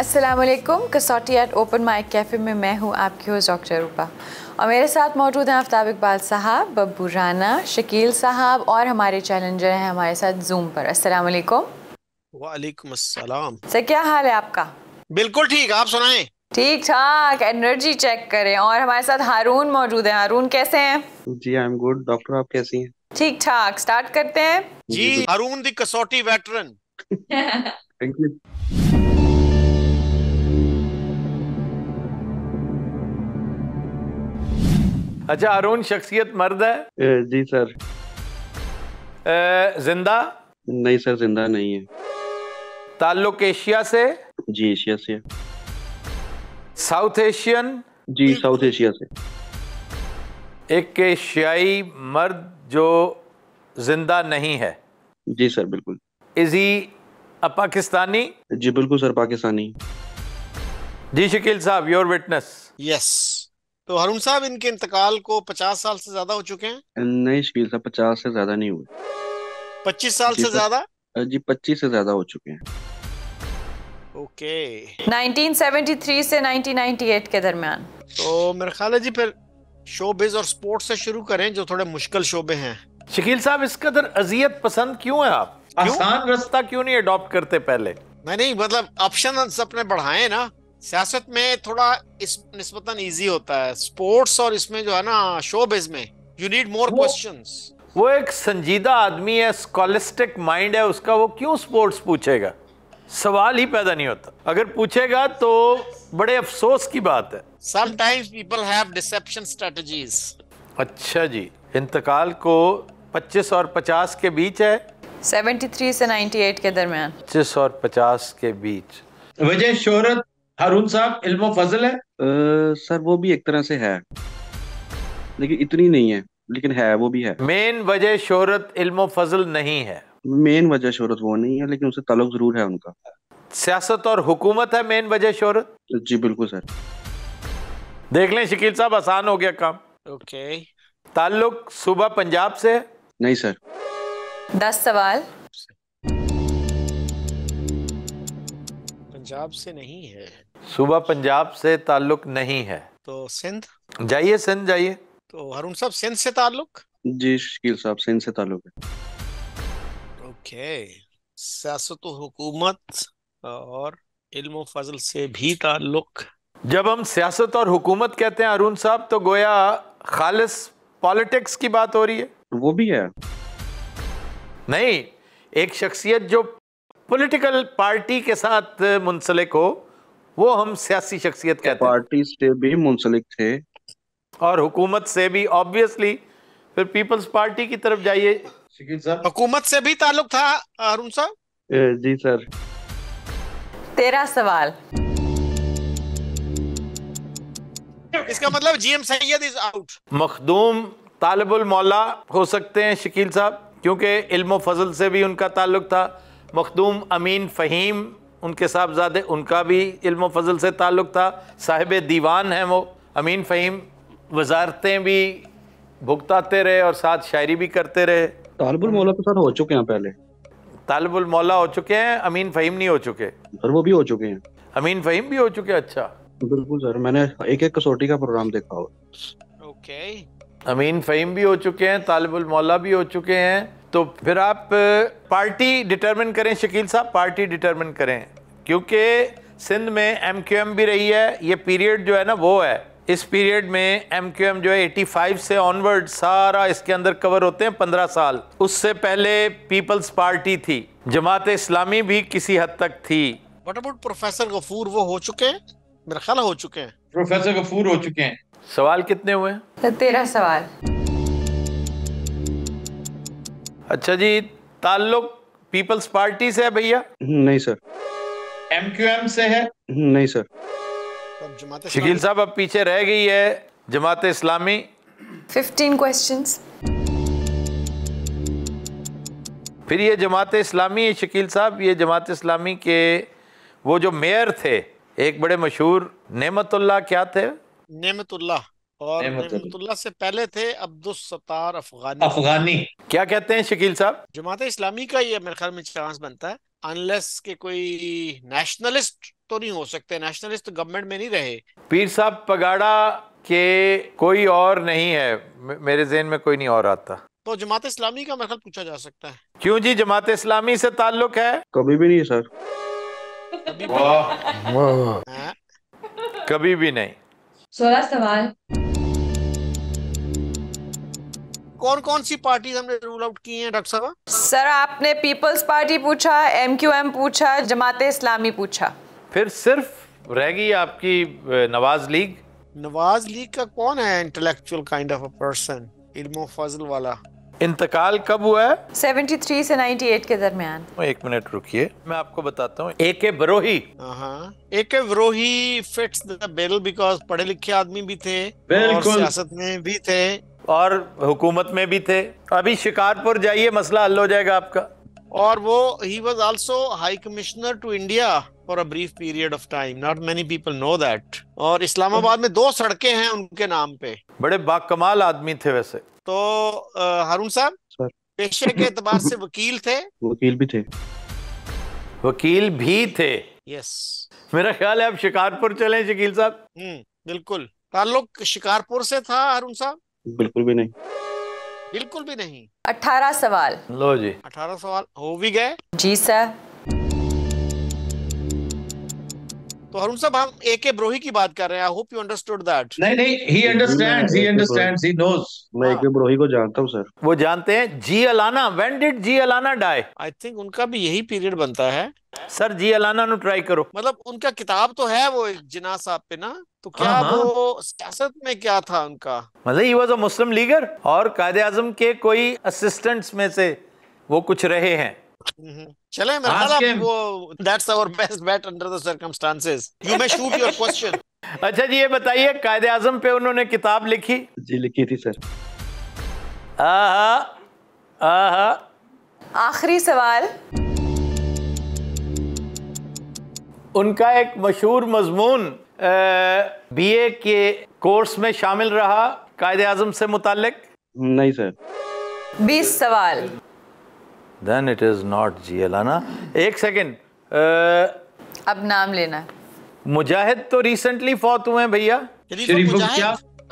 असलकुम कसौटी eight open mic cafe में मैं हूँ आपकी होस्ट डॉक्टर रूपा और मेरे साथ मौजूद हैं आफ्ताब इकबाल साहब बब्बू राना शकील साहब और हमारे चैलेंजर हैं हमारे साथ जूम पर असलकुम वालेकुम वालेकुम सर क्या हाल है आपका बिल्कुल ठीक आप सुनाएं ठीक ठाक एनर्जी चेक करें और हमारे साथ हारून मौजूद है हारून कैसे हैं जी आई एम गुड डॉक्टर आप कैसी हैं ठीक ठाक स्टार्ट करते हैं जी हारून दी कसौटी वेटरन थैंक यू अच्छा अरुण शख्सियत मर्द है जी सर जिंदा नहीं सर जिंदा नहीं है ताल्लुक एशिया से जी एशिया से साउथ एशियन जी साउथ एशिया से एक एशियाई मर्द जो जिंदा नहीं है जी सर बिल्कुल इज ही अ पाकिस्तानी जी बिल्कुल सर पाकिस्तानी जी शकील साहब योर विटनेस यस तो हरुण साहब इनके इंतकाल को पचास साल से ज्यादा हो चुके हैं नहीं शकील साहब पचास से ज्यादा नहीं हुए पच्चीस साल से ज्यादा जी पच्चीस से ज्यादा हो चुके हैं ओके okay. 1973 से 1998 के दरमियान तो मेरे ख्याल है जी फिर शोबिज और स्पोर्ट्स से शुरू करें जो थोड़े मुश्किल शोबे हैं शकील साहब इस कदर अजियत पसंद क्यों है आप आसान रास्ता क्यों नहीं अडॉप्ट करते पहले नहीं नहीं मतलब ऑप्शन अपने बढ़ाए ना सियासत में थोड़ा इस निस्बतन इजी होता है स्पोर्ट्स और इसमें जो है ना शोबिज में यू नीड मोर क्वेश्चन वो एक संजीदा आदमी है स्कॉलिस्टिक माइंड है उसका वो क्यों स्पोर्ट्स पूछेगा सवाल ही पैदा नहीं होता अगर पूछेगा तो बड़े अफसोस की बात है sometimes people have deception strategies अच्छा जी इंतकाल को 25 और 50 के बीच है 73 से 98 के दरमियान 25 और 50 के बीच वजह शोहरत हारून साहब इल्म फजल है आ, सर वो भी एक तरह से है लेकिन इतनी नहीं है लेकिन है वो भी है मेन वजह शोहरत इल्म फजल नहीं है मेन वजह शोहरत वो नहीं है लेकिन उससे तलक जरूर है उनका सियासत और हुकूमत है मेन वजह शोहरत जी बिल्कुल सर देख लें शकील साहब आसान हो गया काम ओके ताल्लुक सूबा पंजाब से नहीं सर दस सवाल पंजाब से नहीं है सूबा पंजाब से ताल्लुक नहीं है तो सिंध जाइए सिंध जाइए तो हरुण साहब सिंध से ताल्लुक जी शकील साहब सिंध से ताल्लुक है ओके सियासत हुकूमत और इल्म फजल से भी ताल्लुक जब हम सियासत और हुकूमत कहते हैं अरुण साहब तो गोया खालिस पॉलिटिक्स की बात हो रही है वो भी है नहीं एक शख्सियत जो पॉलिटिकल पार्टी के साथ मुंसलिक हो वो हम सियासी शख्सियत कहते हैं पार्टी से भी मुंसलिक थे और हुकूमत से भी ऑब्वियसली फिर पीपल्स पार्टी की तरफ जाइए हुकूमत से भी ताल्लुक था अरुण साहब जी सर तेरा सवाल इसका मतलब GM Syed is out Makhdoom Talibul Maula हो सकते हैं शकील साहब क्योंकि इल्म फजल से भी उनका ताल्लुक था मखदूम अमीन फ़हीम उनके साहबजादे उनका भी इल्म फजल से ताल्लुक़ था साहिब दीवान हैं वो अमीन फ़हीम वजारतें भी भुगताते रहे और साथ शायरी भी करते रहे मौला के तो साथ हो चुके हैं पहले तालबुलमौला हो चुके हैं अमीन फ़हीम नहीं हो चुके सर वो भी हो चुके हैं अमीन फ़हीम भी हो चुके हैं अच्छा बिल्कुल सर मैंने एक एक कसौटी का प्रोग्राम देखा हो ओके अमीन फ़हीम भी हो चुके हैं तालबुलमौला भी हो चुके हैं तो फिर आप पार्टी डिटरमिन करें शकील साहब पार्टी डिटरमिन करें क्योंकि सिंध में एम क्यू एम भी रही है ये पीरियड जो है ना वो है इस पीरियड में एम क्यू एम जो है 85 से ऑनवर्ड सारा इसके अंदर कवर होते हैं 15 साल उससे पहले पीपल्स पार्टी थी जमात इस्लामी भी किसी हद तक थी वट अबाउट प्रोफेसर गफूर वो हो चुके हैं मेरा ख्याल हो चुके हैं प्रोफेसर गफूर हो चुके हैं सवाल कितने हुए तेरह सवाल अच्छा जी ताल्लुक पीपल्स पार्टी से है भैया नहीं सर क्यू एम से है नहीं सर शकील साहब अब पीछे रह गई है जमात इस्लामी फिफ्टीन क्वेश्चन फिर ये जमात इस्लामी शकील साहब ये जमात इस्लामी के वो जो मेयर थे एक बड़े मशहूर नेमतुल्ला क्या थे नेमतुल्ला और रहमतुल्ला से पहले थे अब्दुल सतार अफगानी अफगानी क्या कहते हैं शकील साहब जमात इस्लामी का ये मेरे ख्याल में चांस बनता है अनलेस के कोई नेशनलिस्ट तो नहीं हो सकते नेशनलिस्ट तो गवर्नमेंट में नहीं रहे पीर साहब पगाड़ा के कोई और नहीं है मेरे जेन में कोई नहीं और आता तो जमात इस्लामी का मेरे पूछा जा सकता है क्यों जी जमात इस्लामी से ताल्लुक है कभी भी नहीं सर कभी भी नहीं सोलह सवाल कौन कौन सी पार्टी हमने रूल आउट की हैं डॉक्टर साहब सर आपने पीपल्स पार्टी पूछा एम क्यू एम पूछा जमात इस्लामी पूछा फिर सिर्फ रहेगी आपकी नवाज लीग नवाज लीग का कौन है intellectual kind of a person इल्मो फजल वाला इंतकाल कब हुआ है 73 से 98 के दरमियान एक मिनट रुकिए मैं आपको बताता हूँ ए के बरोही हाँ, A K Brohi fits the bill because पढ़े लिखे आदमी भी थे और सियासत में भी थे और हुकूमत में भी थे अभी शिकारपुर जाइए मसला हल हो जाएगा आपका और वो he was also high commissioner to India for a brief period of time not many people know that और इस्लामाबाद में दो सड़कें हैं उनके नाम पे बड़े बाकमाल आदमी थे वैसे तो हारून साहब पेशे के एतबार से वकील थे वकील भी थे वकील भी थे यस मेरा ख्याल है आप शिकारपुर चले शकील साहब हम्म, बिल्कुल ताल्लुक शिकारपुर से था हारून साहब बिल्कुल भी नहीं बिल्कुल भी नहीं अठारह सवाल लो जी अठारह सवाल हो भी गए जी सर तो हरुण साहब हम ए के ब्रोही की बात कर रहे हैं होप यू अंडरस्टूड दैट नहीं नहीं he understands he understands he knows मैं ए के ब्रोही को जानता हूं सर वो जानते हैं G Allana when did G Allana die I think उनका भी यही पीरियड बनता है सर जी अलाना नु ट्राई करो मतलब उनका किताब तो है वो जिना साहब पे ना तो क्या हाँ, हाँ। वो सियासत में क्या था उनका मतलब ही वाज अ मुस्लिम लीगर और कायद आजम के कोई असिस्टेंट्स में से वो कुछ रहे हैं हम्म, चले मेरा वो that's our best bet under the circumstances you may shoot your question अच्छा जी ये बताइए कायद आजम पे उन्होंने किताब लिखी जी लिखी थी सर आहा आहा आखिरी सवाल उनका एक मशहूर मजमून बी ए के कोर्स में शामिल रहा कायदे आजम से मुतक नहीं सर बीस सवाल then it is not G Allana एक सेकेंड अब नाम लेना मुजाहिद तो रिसेंटली फौत हुए हैं भैया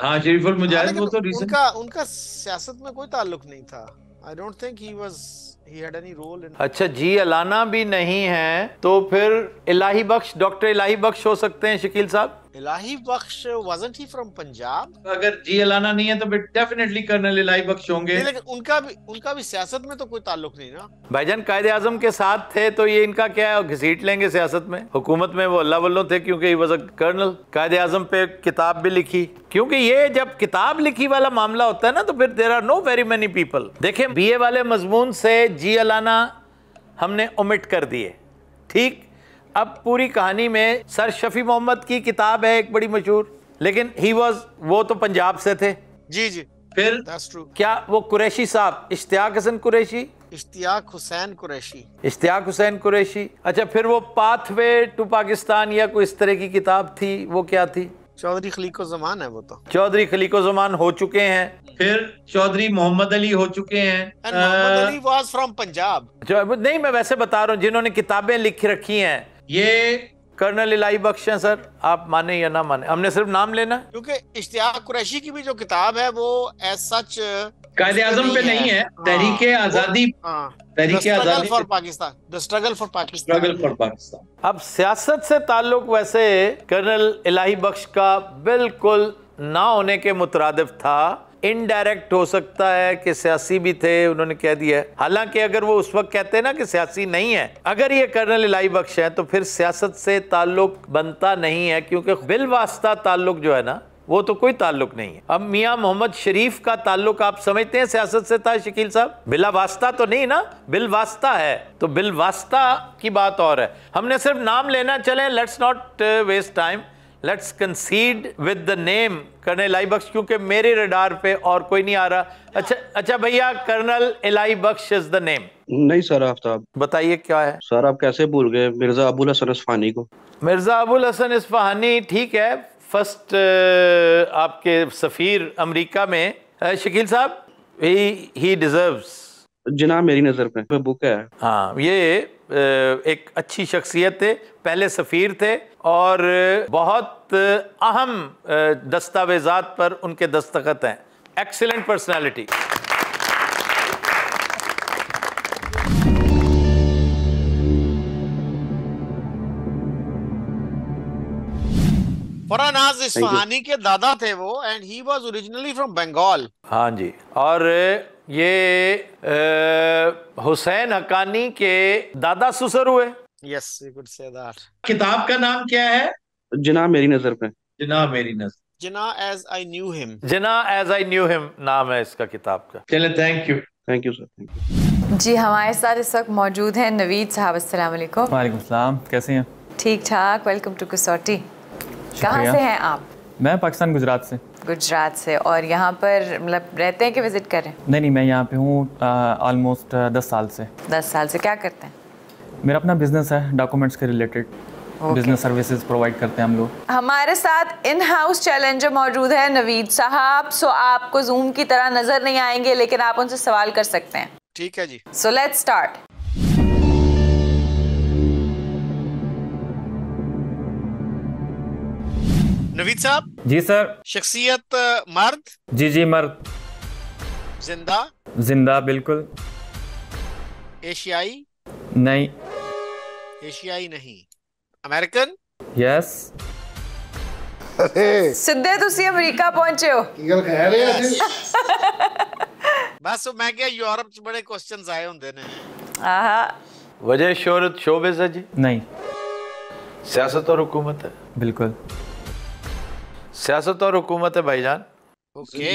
हाँ शरीफुल मुजाहिद वो तो उनका उनका सियासत में कोई ताल्लुक नहीं था I don't think he was अच्छा जी अलाना भी नहीं है तो फिर इलाही बख्श डॉक्टर इलाही बख्श हो सकते हैं शकील साहब इलाही बख्श wasn't ही फ्रॉम पंजाब अगर जी अलाना नहीं है तो डेफिनेटली कर्नल इलाही बख्श होंगे लेकिन उनका भी उनका भी सियासत में तो कोई ताल्लुक नहीं ना भाईजान कायद आजम के साथ थे तो ये इनका क्या है घसीट लेंगे सियासत में हुकूमत में वो अल्लाह वल्लों थे क्योंकि वॉज कर्नल कायद आजम पे किताब भी लिखी क्योंकि ये जब किताब लिखी वाला मामला होता है ना तो फिर there are no very many people देखे बी ए वाले मजमून से जी अलाना हमने ओमिट कर दिए ठीक अब पूरी कहानी में सर शफी मोहम्मद की किताब है एक बड़ी मशहूर लेकिन ही वॉज वो तो पंजाब से थे जी जी फिर क्या वो कुरैशी साहब इश्तियाक हसन कुरैशी इश्तियाक हुसैन कुरैशी इश्तियाक हुसैन कुरैशी अच्छा फिर वो पाथवे टू पाकिस्तान या कोई इस तरह की किताब थी वो क्या थी चौधरी खलीको जमान है वो तो चौधरी खलीको जमान हो चुके हैं फिर चौधरी मोहम्मद अली हो चुके हैं अली वाज फ्रॉम पंजाब नहीं मैं वैसे बता रहा हूँ जिन्होंने किताबें लिख रखी हैं ये कर्नल इलाई बख्श है सर आप माने या ना माने हमने सिर्फ नाम लेना क्योंकि इश्तिया कुरैशी की भी जो किताब है वो एज सच कायदे आजम पे नहीं है तहरीक आजादी तहरीक आजादी for Pakistan the struggle for Pakistan struggle for Pakistan अब सियासत से ताल्लुक वैसे कर्नल इलाही बख्श का बिल्कुल ना होने के मुतरदफ था इनडायरेक्ट हो सकता है कि सियासी भी थे उन्होंने कह दिया हालांकि अगर वो उस वक्त कहते हैं ना कि सियासी नहीं है अगर ये कर्नल इलाई बख्श है तो फिर सियासत से ताल्लुक बनता नहीं है क्योंकि बिल वास्ता ताल्लुक जो है ना वो तो कोई ताल्लुक नहीं है अब मियाँ मोहम्मद शरीफ का ताल्लुक आप समझते हैं सियासत से था शकील साहब बिला वास्ता तो नहीं ना बिल वास्ता है तो बिल वास्ता की बात और है हमने सिर्फ नाम लेना चले let's not waste time let's concede with the name colonel Ilahi Bakhsh क्योंकि मेरे रडार पे और कोई नहीं आ रहा अच्छा अच्छा भैया colonel Ilahi Bakhsh is the name नहीं सर आफ्ताब बताइए क्या है सर आप कैसे भूल गए मिर्जा अबुल हसन इस्फहानी को मिर्जा अबुल हसन इस्फहानी ठीक है फर्स्ट आपके सफ़ीर अमेरिका में शकील साहब ही ही डिज़र्व्स जना मेरी नज़र में बुक है हाँ ये एक अच्छी शख्सियत थे पहले सफ़ीर थे और बहुत अहम दस्तावेजात पर उनके दस्तखत हैं एक्सेलेंट पर्सनालिटी फरानाज इस्फहानी के दादा थे वो and he was originally from Bengal हाँ जी और ये हुसैन हकानी के दादा सुसर हुए yes you could say that किताब का नाम क्या है जिना मेरी नजर पे जिना मेरी नजर Jinnah as I knew him Jinnah as I knew him नाम है इसका किताब का thank you thank you sir thank you जी हमारे साथ इस वक्त मौजूद हैं नवीद साहब असल कैसे हैं ठीक ठाक वेलकम टू कसौटी कहाँ से हैं आप मैं पाकिस्तान गुजरात से गुजरात से और यहाँ पर मतलब रहते हैं कि विज़िट कर रहे हैं नहीं नहीं मैं यहाँ पे हूँ ऑलमोस्ट दस साल से दस साल से क्या करते हैं मेरा अपना बिजनेस है डॉक्यूमेंट्स के रिलेटेड बिजनेस सर्विसेज प्रोवाइड करते हैं हम लोग हमारे साथ इन हाउस चैलेंजर मौजूद है नवीद साहब सो आपको जूम की तरह नजर नहीं आएंगे लेकिन आप उनसे सवाल कर सकते हैं ठीक है जी सो लेट्स स्टार्ट नवीद साहब जी सर शख्सियत मर्द जी जी मर्द जिंदा जिंदा बिल्कुल एशियाई नहीं एशियाई नहीं अमेरिकन यस सिद्धे तुसी अमेरिका पहुंचे हो की गल कह रहे हो बस मैं क्या यूरोप च बड़े क्वेश्चंस आए होंदे ने आहा वजह शोरत शोबे से जी नहीं सियासत और हुकूमत बिल्कुल सियासत और हुकूमत है भाईजान ओके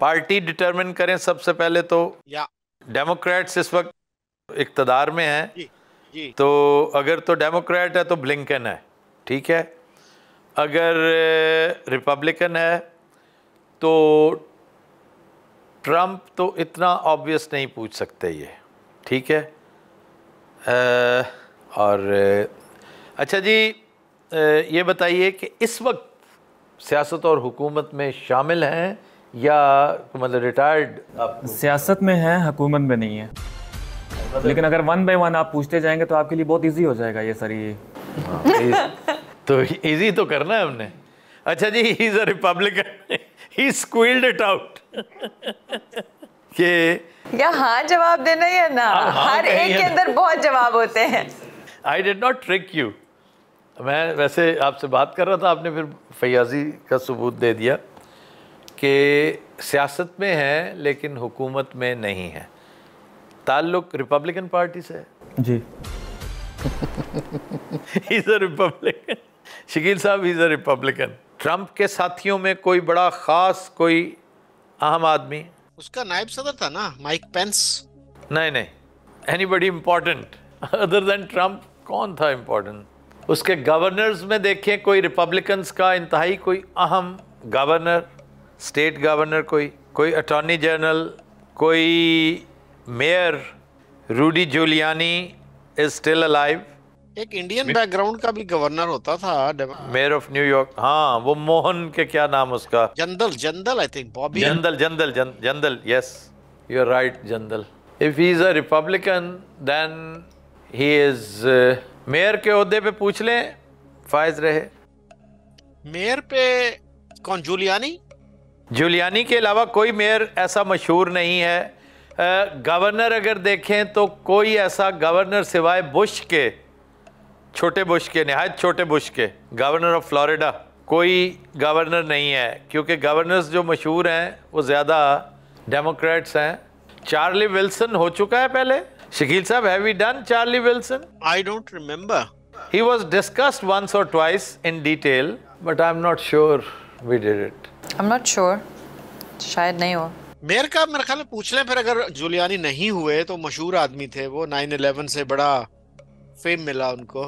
पार्टी डिटरमिन करें सबसे पहले तो डेमोक्रेट्स इस वक्त इकतदार में हैं जी, जी. तो अगर तो डेमोक्रेट है तो ब्लिंकन है ठीक है अगर रिपब्लिकन है तो ट्रम्प तो इतना ऑब्वियस नहीं पूछ सकते ये ठीक है आ, और अच्छा जी ये बताइए कि इस वक्त सियासत और हुकूमत में शामिल हैं या मतलब रिटायर्ड सियासत में हैं हुकूमत में नहीं है लेकिन अगर वन बाई वन आप पूछते जाएंगे तो आपके लिए बहुत इजी हो जाएगा ये सर ये हाँ, तो इजी तो करना है हमने अच्छा जी he is a Republican he squealed it out के या हाँ जवाब देना या ना हाँ, हाँ, हर एक के अंदर बहुत जवाब होते हैं I did not trick you मैं वैसे आपसे बात कर रहा था आपने फिर फयाजी का सबूत दे दिया कि सियासत में है लेकिन हुकूमत में नहीं है ताल्लुक रिपब्लिकन पार्टी से है जी इज़ अ रिपब्लिकन शकील साहब इज़ अ रिपब्लिकन ट्रंप के साथियों में कोई बड़ा ख़ास कोई अहम आदमी उसका नायब सदर था ना माइक पेंस नहीं नहीं anybody important other than Trump कौन था इम्पोर्टेंट उसके गवर्नर्स में देखें कोई रिपब्लिकन्स का इंतहाई कोई अहम गवर्नर स्टेट गवर्नर कोई कोई अटॉर्नी जनरल कोई mayor Rudy Giuliani is still alive एक इंडियन बैकग्राउंड का भी गवर्नर होता था मेयर ऑफ न्यूयॉर्क हाँ वो मोहन के क्या नाम उसका Jindal Jindal I think Bobby Jindal Jindal Jindal yes you are right Jindal if he is a Republican then he is mayor के अहदे पे पूछ लें फायज रहे मेयर पे कौन जुलियानी जुलियानी के अलावा कोई मेयर ऐसा मशहूर नहीं है गवर्नर अगर देखें तो कोई ऐसा गवर्नर सिवाय बुश के छोटे बुश के नहायत छोटे बुश के गवर्नर ऑफ फ्लोरिडा कोई गवर्नर नहीं है क्योंकि गवर्नर्स जो मशहूर हैं वो ज़्यादा डेमोक्रेट्स हैं चार्ली विल्सन हो चुका है पहले Shakil sir, have we done Charlie Wilson? I don't remember. He was discussed once or twice in detail, but I'm not sure we did it. I'm not sure. शायद नहीं हो mayor का मेरे ख्याल पूछ लें फिर अगर जुलियानी नहीं हुए तो मशहूर आदमी थे वो 9/11 से बड़ा फेम मिला उनको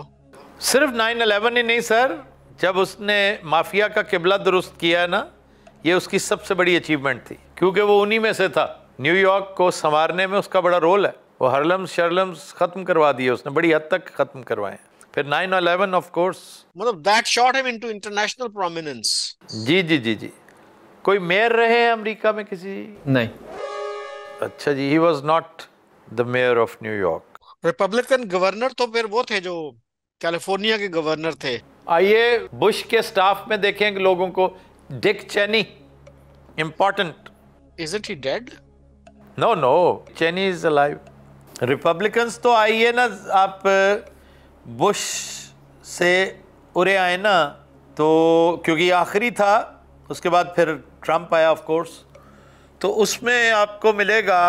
सिर्फ 9/11 ही नहीं सर जब उसने माफिया का किबला दुरुस्त किया ना ये उसकी सबसे बड़ी अचीवमेंट थी क्योंकि वो उन्हीं में से था न्यूयॉर्क को संवारने में उसका बड़ा रोल है वो हरलम्स शरलम्स ख़त्म करवा दिए उसने बड़ी हद तक ख़त्म करवाए फिर नाइन अलेवन ऑफ कोर्स मतलब that shot him into international prominence जी जी जी जी कोई मेयर रहे हैं अमेरिका में किसी नहीं अच्छा जी he was not the mayor of New York Republican governor तो फिर वो थे जो कैलिफोर्निया के गवर्नर थे आइए बुश के स्टाफ में देखेंगे लोगों को Dick Cheney important is it he dead no no Cheney is alive Republicans तो आइए ना आप बुश से उरे आए ना तो क्योंकि आखिरी था उसके बाद फिर ट्रंप आया ऑफ कोर्स तो उसमें आपको मिलेगा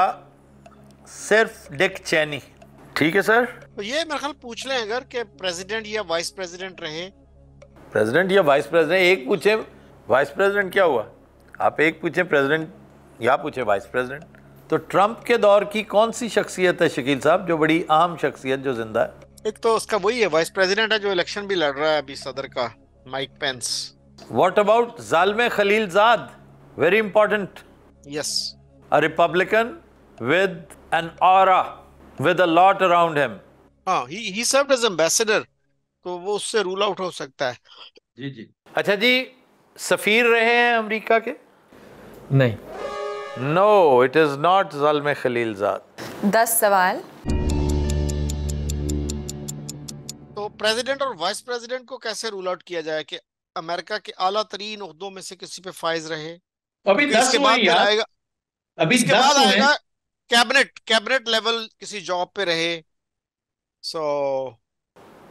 सिर्फ डिक चैनी ठीक है सर तो ये मेरे ख्याल पूछ लें अगर कि प्रेसिडेंट या वाइस प्रेसिडेंट रहे प्रेसिडेंट या वाइस प्रेसिडेंट एक पूछे वाइस प्रेसिडेंट क्या हुआ आप एक पूछे प्रेसिडेंट या पूछे वाइस प्रेसिडेंट तो ट्रंप के दौर की कौन सी शख्सियत है शकील साहब जो बड़ी आम शख्सियत जो जिंदा है एक तो उसका वही है वाइस प्रेसिडेंट है जो इलेक्शन भी लड़ रहा है अभी सदर का Mike Pence what about Zalmay Khalilzad very important yes a Republican with an aura with a lot around him हां he he served as ambassador तो वो उससे रूल आउट हो सकता है जी जी अच्छा जी सफीर रहे हैं अमेरिका के नहीं नो इट इज नॉट जलम खलीलजाद दस सवाल तो प्रेसिडेंट और वाइस प्रेसिडेंट को कैसे रूल आउट किया जाए कि अमेरिका के आला तरीन उहदों में से किसी पे फाइज रहे अभी दस के बाद आएगा अभी इसके बाद आएगा कैबिनेट कैबिनेट लेवल किसी जॉब पे रहे so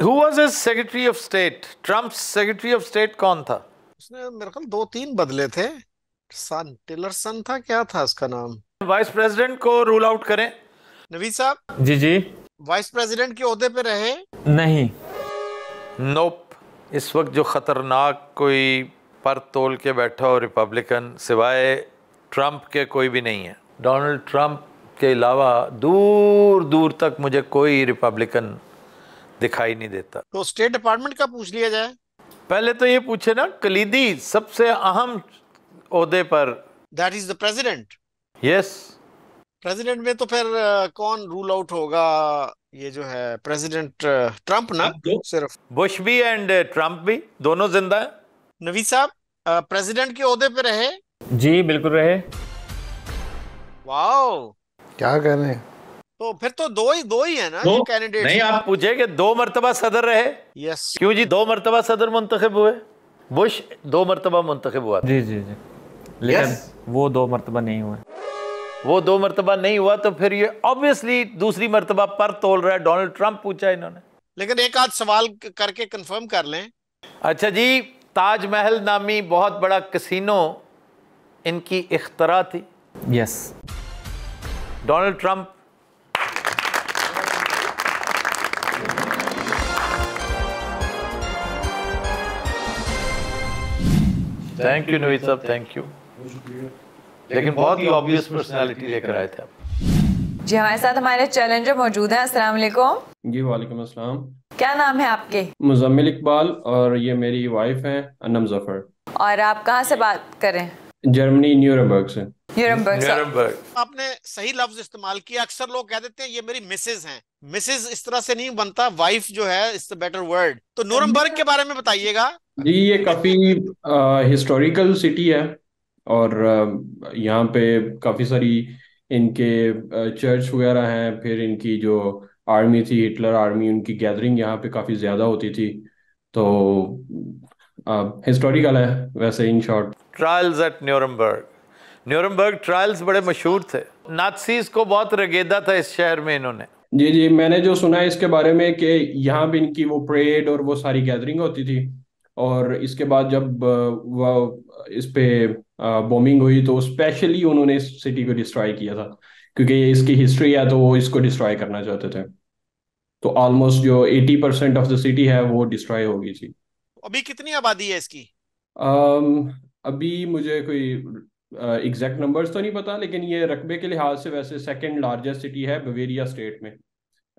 who was his secretary of state Trump secretary of state कौन था उसने मेरे ख्याल दो तीन बदले थे सन टिलरसन था क्या था उसका नाम वाइस प्रेसिडेंट को रूल आउट करें नवीद साहब जी जी वाइस प्रेसिडेंट के ओहदे पे रहे नहीं नोप इस वक्त जो खतरनाक कोई पर तोल के बैठा हो रिपब्लिकन सिवाय ट्रंप के कोई भी नहीं है डोनाल्ड ट्रंप के अलावा दूर दूर तक मुझे कोई रिपब्लिकन दिखाई नहीं देता तो स्टेट डिपार्टमेंट का पूछ लिया जाए पहले तो ये पूछे ना कलीदी सबसे अहम ओहदे पर that is the president yes president में तो फिर कौन रूल आउट होगा ये जो है प्रेसिडेंट ट्रंप ना तो। सिर्फ बुश भी एंड ट्रंप भी दोनों जिंदा है नवी साहब प्रेसिडेंट के ओहदे पे रहे जी बिल्कुल रहे वाओ क्या कह रहे तो फिर तो दो ही दो ही है ना कैंडिडेट नहीं आप पूछे कि दो मर्तबा सदर रहे यस क्यों जी दो मर्तबा सदर मुंतखब हुए बुश दो मर्तबा मुंतखब हुआ जी जी जी लेकिन yes. वो दो मरतबा नहीं हुआ वो दो मरतबा नहीं हुआ तो फिर ये ऑब्वियसली दूसरी मरतबा पर तोल रहा है डोनाल्ड ट्रंप पूछा इन्होंने लेकिन एक आध सवाल करके कंफर्म कर लें अच्छा जी ताजमहल नामी बहुत बड़ा कसिनो इनकी इख्तरा थी yes Donald Trump thank you Naveed साहब थैंक यू लेकिन बहुत ही ऑब्वियस पर्सनालिटी लेकर आए थे जी हमारे साथ हमारे चैलेंजर मौजूद हैं अस्सलाम वालेकुम जी वालेकुम अस्सलाम क्या नाम है आपके मुजम्मिल इकबाल और ये मेरी वाइफ है अनम जफर और आप कहाँ से बात करें जर्मनी न्यूरमबर्ग से न्यूरमबर्ग न्यूरमबर्ग आपने सही लफ्ज इस्तेमाल किया अक्सर लोग कह देते हैं ये मेरी मिसेज हैं मिसेज इस तरह से नहीं बनता वाइफ जो है इट्स बेटर वर्ड तो न्यूरमबर्ग के बारे में बताइएगा जी ये काफी हिस्टोरिकल सिटी है और यहाँ पे काफ़ी सारी इनके चर्च वगैरह हैं फिर इनकी जो आर्मी थी हिटलर आर्मी उनकी गैदरिंग यहाँ पे काफ़ी ज़्यादा होती थी तो हिस्टोरिकल है वैसे in short trials at Nuremberg Nuremberg trials बड़े मशहूर थे नाथसीज को बहुत रगेदा था इस शहर में इन्होंने जी जी मैंने जो सुना है इसके बारे में कि यहाँ भी इनकी वो परेड और वो सारी गैदरिंग होती थी और इसके बाद जब वह इस पे बॉम्बिंग हुई तो स्पेशली उन्होंने इस सिटी को डिस्ट्रॉय किया था क्योंकि ये इसकी हिस्ट्री है तो वो इसको डिस्ट्रॉय करना चाहते थे तो ऑलमोस्ट जो 80 परसेंट ऑफ द सिटी है वो डिस्ट्रॉय हो गई थी अभी कितनी आबादी है इसकी um, अभी मुझे कोई एग्जैक्ट uh, नंबर्स तो नहीं पता लेकिन ये रकबे के लिहाज से वैसे सेकेंड लार्जेस्ट सिटी है बवेरिया स्टेट में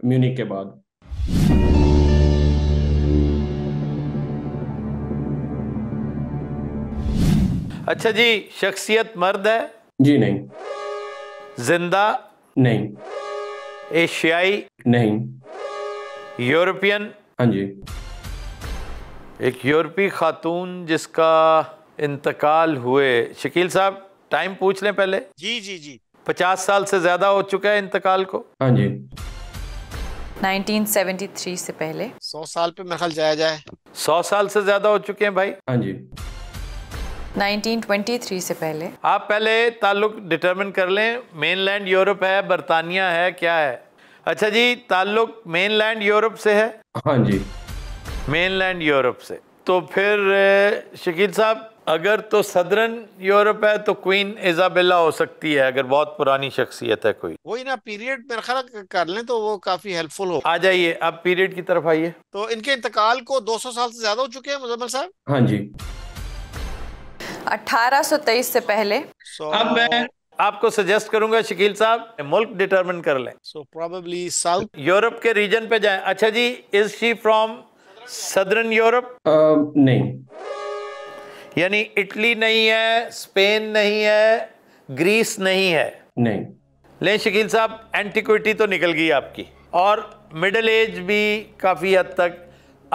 म्यूनिक के बाद अच्छा जी शख्सियत मर्द है जी नहीं जिंदा नहीं एशियाई नहीं यूरोपियन हाँ जी एक यूरोपी खातून जिसका इंतकाल हुए शकील साहब टाइम पूछ लें पहले जी जी जी पचास साल से ज्यादा हो चुका है इंतकाल को हाँ जी 1973 से पहले सौ साल पे महल जाया जाए सौ साल से ज्यादा हो चुके हैं भाई हाँ जी 1923 से पहले आप पहले ताल्लुक डिटरमिन कर लें मेन लैंड यूरोप है बरतानिया है क्या है अच्छा जी ताल्लुक मेन लैंड यूरोप से है हाँ जी मेन लैंड यूरोप से तो फिर शकील साहब अगर तो सदरन यूरोप है तो क्वीन इजाबेला हो सकती है अगर बहुत पुरानी शख्सियत है कोई वही ना पीरियड मेरे ख्याल कर लें तो वो काफी हेल्पफुल हो आ जाइए अब पीरियड की तरफ आइए तो इनके इंतकाल को 200 साल से ज्यादा हो चुके हैं मुजम्मल साहब हाँ जी 1823 से पहले अब मैं आपको सजेस्ट करूंगा शकील साहब मुल्क डिटरमिन कर लें सो प्रोबेबली साउथ यूरोप के रीजन पे जाएं अच्छा जी is she from southern Europe नहीं यानी इटली नहीं है स्पेन नहीं है ग्रीस नहीं है नहीं ले शकील साहब एंटिक्विटी तो निकल गई आपकी और मिडल एज भी काफ़ी हद तक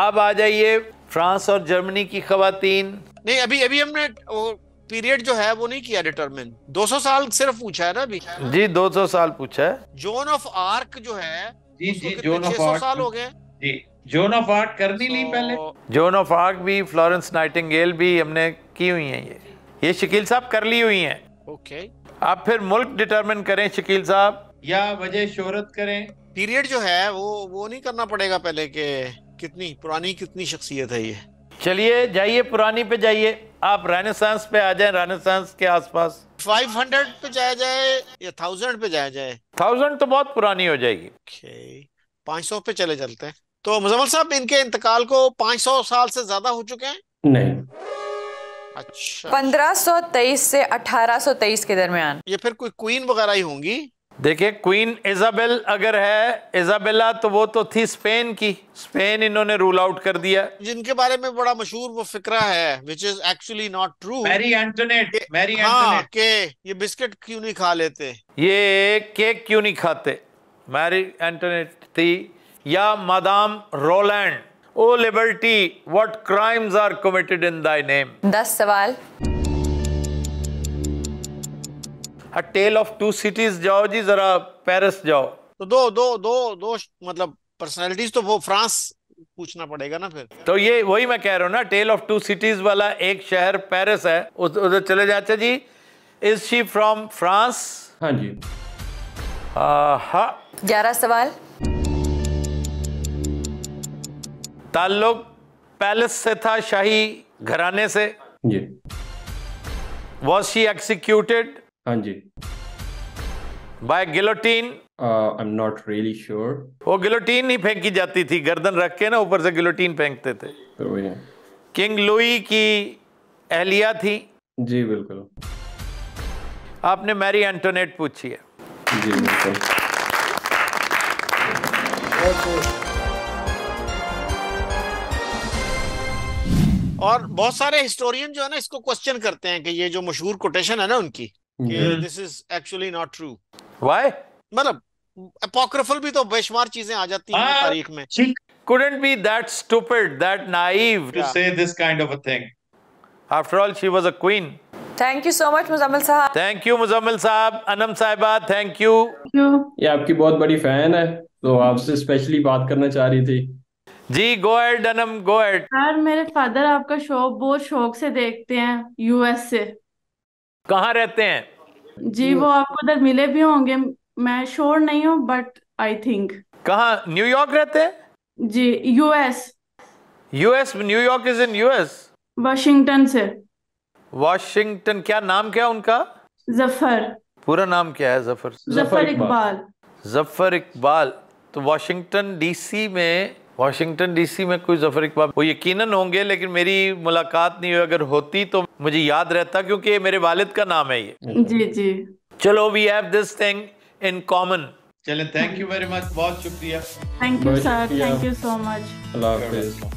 अब आ जाइए फ्रांस और जर्मनी की खातन नहीं अभी अभी हमने वो पीरियड जो है वो नहीं किया डिटरमिन 200 साल सिर्फ पूछा है ना अभी जी 200 साल पूछा है जोन ऑफ आर्क जो है जी जी जोन ऑफ आर्क साल हो गए जी जोन ऑफ आर्क पहले जोन ऑफ आर्क भी फ्लोरेंस नाइटिंगेल भी हमने की हुई है ये ये शकील साहब कर ली हुई है ओके आप फिर मुल्क डिटरमिन करें शकील साहब या वजह शोहरत करें पीरियड जो है वो वो नहीं करना पड़ेगा पहले के कितनी पुरानी कितनी शख्सियत है ये चलिए जाइए पुरानी पे जाइए आप रेनेसांस पे आ जाए रेनेसांस के आसपास 500 पे जाया जाए या थाउजेंड पे जाया जाए थाउजेंड तो बहुत पुरानी हो जाएगी पांच सौ पे चले चलते हैं तो मुजम्मल साहब इनके इंतकाल को 500 साल से ज्यादा हो चुके हैं नहीं अच्छा तेईस से तेईस के दरमियान ये फिर कोई क्वीन वगैरह ही होंगी देखिए क्वीन इजाबेल अगर है इजाबेला तो वो तो थी स्पेन की स्पेन इन्होंने रूल आउट कर दिया जिनके बारे में बड़ा मशहूर वो फिक्रा है which is actually not true Marie Antoinette Marie के ये बिस्किट क्यों नहीं खा लेते ये केक क्यों नहीं खाते मैरी एंटोनेट थी या Madame Roland O liberty what crimes are committed in thy name दस सवाल a tale of two cities जाओ जी जरा पेरिस जाओ तो दो दो दो दो मतलब पर्सनालिटीज तो वो फ्रांस पूछना पड़ेगा ना फिर तो ये वही मैं कह रहा हूँ ना टेल ऑफ टू सिटीज वाला एक शहर पेरिस है उधर चले जाते जी इज शी फ्रॉम फ्रांस हाँ जी हाँ ग्यारह सवाल ताल्लुक पैलेस से था शाही घराने से जी वॉज शी एक्सिक्यूटेड हाँ जी by guillotine I am not really sure वो गिलोटीन ही फेंकी जाती थी गर्दन रख के ना ऊपर से गिलोटीन फेंकते थे तो किंग लुई की अहलिया थी जी बिल्कुल आपने मैरी एंटोनेट पूछी है जी बिल्कुल और बहुत सारे हिस्टोरियन जो है ना इसको क्वेश्चन करते हैं कि ये जो मशहूर कोटेशन है ना उनकी कि this is actually not true why मतलब अपोक्रिफल भी तो बेशुमार चीजें आ जाती हैं हाँ, तारीख में couldn't be that stupid that naive to say this kind of a thing after all she was a queen thank you so much Muzammil साहब थैंक यू मुजम्मिल साहब अनम साहिबा थैंक यू ये आपकी बहुत बड़ी फैन है तो आपसे स्पेशली बात करना चाह रही थी जी go ahead Anam go ahead sir मेरे फादर आपका शो बहुत शौक से देखते हैं यूएस से कहाँ रहते हैं जी वो आपको उधर मिले भी होंगे मैं श्योर नहीं हूँ बट आई थिंक कहा न्यूयॉर्क रहते हैं जी US US New York is in US Washington से वाशिंगटन क्या नाम क्या उनका जफर पूरा नाम क्या है जफर जफर इकबाल जफर इकबाल तो वाशिंगटन डीसी में वाशिंगटन डीसी में कोई जफर इकबाल वो यकीनन होंगे लेकिन मेरी मुलाकात नहीं हुई अगर होती तो मुझे याद रहता क्योंकि मेरे वालिद का नाम है ये जी जी चलो we have this thing in common चलें थैंक यू वेरी मच बहुत शुक्रिया thank you sir thank you so much अल्लाह हाफिज़